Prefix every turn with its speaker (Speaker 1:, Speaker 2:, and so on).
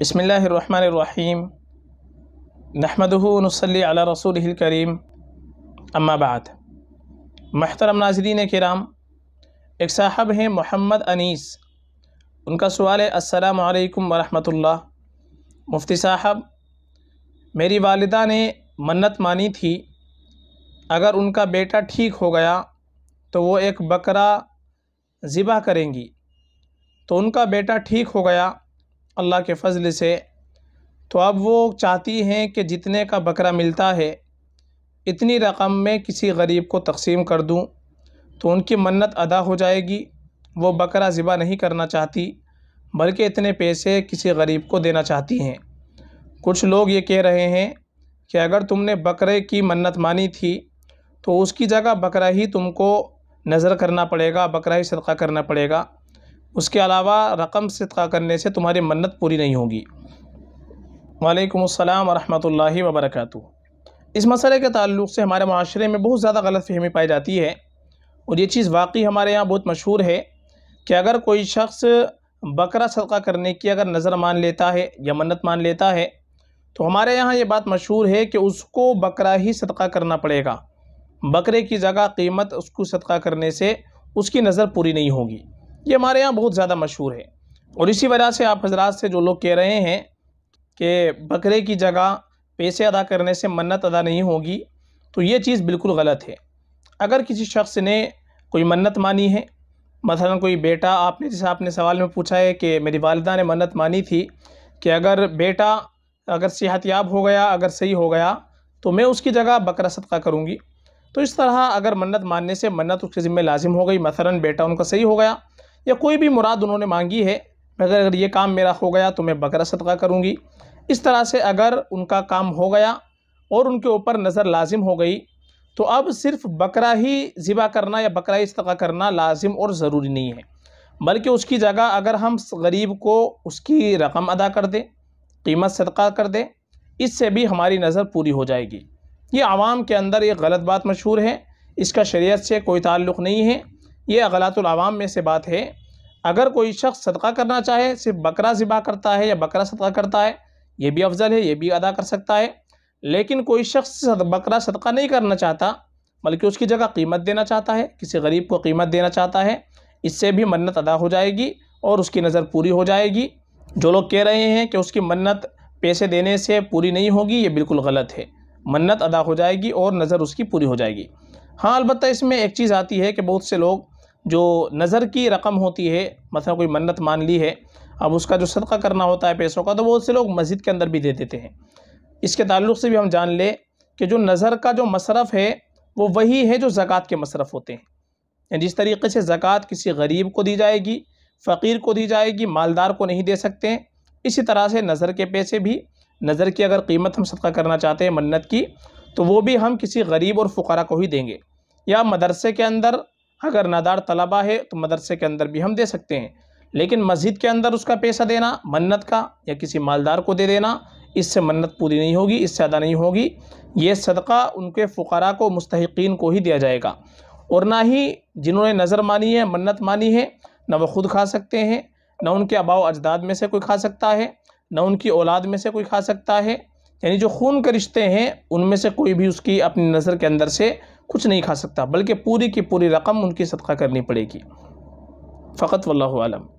Speaker 1: बसमीम नहमदनसली अला रसूल करीम अम्माबाद महतरम नाजरीन कराम एक साहब हैं मोहम्मद अनीस उनका सवाल है असलकम वरहमतुल्ला मुफ्ती साहब मेरी वालदा ने मन्नत मानी थी अगर उनका बेटा ठीक हो गया तो वो एक बकरा ज़िबा करेंगी तो उनका बेटा ठीक हो गया अल्लाह के फ़ज़ल से तो अब वो चाहती हैं कि जितने का बकरा मिलता है इतनी रकम में किसी गरीब को तकसीम कर दूँ तो उनकी मन्नत अदा हो जाएगी वो बकरा ज़िबा नहीं करना चाहती बल्कि इतने पैसे किसी गरीब को देना चाहती हैं कुछ लोग ये कह रहे हैं कि अगर तुमने बकरे की मन्नत मानी थी तो उसकी जगह बकरा ही तुमको नज़र करना पड़ेगा बकरा ही सदका करना पड़ेगा उसके अलावा रकम सदका करने से तुम्हारी मन्नत पूरी नहीं होगी वालेकुम अस्सलाम वरहमतुल्लाहि वबरकatuh इस मसले के ताल्लुक से हमारे माशरे में बहुत ज़्यादा गलत फहमी पाई जाती है और ये चीज़ वाकई हमारे यहाँ बहुत मशहूर है कि अगर कोई शख्स बकरा सदका करने की अगर नज़र मान लेता है या मन्नत मान लेता है तो हमारे यहाँ ये बात मशहूर है कि उसको बकरा ही सदका करना पड़ेगा बकरे की जगह कीमत उसको सदका करने से उसकी नज़र पूरी नहीं होगी ये हमारे यहाँ बहुत ज़्यादा मशहूर है और इसी वजह से आप हजरात से जो लोग कह रहे हैं कि बकरे की जगह पैसे अदा करने से मन्नत अदा नहीं होगी तो ये चीज़ बिल्कुल गलत है अगर किसी शख्स ने कोई मन्नत मानी है मसला कोई बेटा आपने जैसे आपने सवाल में पूछा है कि मेरी वालदा ने मन्नत मानी थी कि अगर बेटा अगर सेहत याब हो गया अगर सही हो गया तो मैं उसकी जगह बकरा सदका करूँगी तो इस तरह अगर मन्नत मानने से मन्नत उसके ज़िम्मे लाजिम हो गई मसला बेटा उनका सही हो गया या कोई भी मुराद उन्होंने मांगी है मगर अगर ये काम मेरा हो गया तो मैं बकरा सदका करूँगी इस तरह से अगर उनका काम हो गया और उनके ऊपर नज़र लाजिम हो गई तो अब सिर्फ बकरा ही ज़िबा करना या बकरा ही सदक़ा करना लाजिम और ज़रूरी नहीं है बल्कि उसकी जगह अगर हम गरीब को उसकी रकम अदा कर दें कीमत सदका कर दें इससे भी हमारी नज़र पूरी हो जाएगी ये आवाम के अंदर एक गलत बात मशहूर है इसका शरीयत से कोई ताल्लुक़ नहीं है ये अगलातुलवाम में से बात है अगर कोई शख्स सदका करना चाहे सिर्फ बकरा ज़िबा करता है या बकरा सदका करता है ये भी अफजल है ये भी अदा कर सकता है लेकिन कोई शख्स बकरा सदका नहीं करना चाहता बल्कि उसकी जगह कीमत देना चाहता है किसी गरीब को कीमत देना चाहता है इससे भी मन्नत अदा हो जाएगी और उसकी नज़र पूरी हो जाएगी जो लोग कह रहे हैं कि उसकी मन्नत पैसे देने से पूरी नहीं होगी ये बिल्कुल गलत है मन्नत अदा हो जाएगी और नज़र उसकी पूरी हो जाएगी हाँ अलबत्त इसमें एक चीज़ आती है कि बहुत से लोग जो नज़र की रकम होती है मतलब कोई मन्नत मान ली है अब उसका जो सदका करना होता है पैसों का तो बहुत से लोग मस्जिद के अंदर भी दे देते हैं इसके ताल्लुक से भी हम जान लें कि जो नज़र का जो मसरफ़ है वो वही है जो ज़क़़त के मसरफ़ होते हैं जिस तरीके से ज़क़़त किसी गरीब को दी जाएगी फ़कीर को दी जाएगी मालदार को नहीं दे सकते इसी तरह से नज़र के पैसे भी नज़र की अगर कीमत हम सदका करना चाहते हैं मन्नत की तो वो भी हम किसी गरीब और फ़ुरा को ही देंगे या मदरसे के अंदर अगर नदार तलबा है तो मदरसे के अंदर भी हम दे सकते हैं लेकिन मस्जिद के अंदर उसका पैसा देना मन्नत का या किसी मालदार को दे देना इससे मन्नत पूरी नहीं होगी इससे अदा नहीं होगी ये सदका उनके फ़करा को मुस्तकिन को ही दिया जाएगा और ना ही जिन्होंने नज़र मानी है मन्नत मानी है ना वो ख़ुद खा सकते हैं ना उनके अबाव अजदाद में से कोई खा सकता है ना उनकी औलाद में से कोई खा सकता है यानी जो खून के रिश्ते हैं उनमें से कोई भी उसकी अपनी नज़र के अंदर से कुछ नहीं खा सकता बल्कि पूरी की पूरी रकम उनकी सदका करनी पड़ेगी फ़कत वल्लम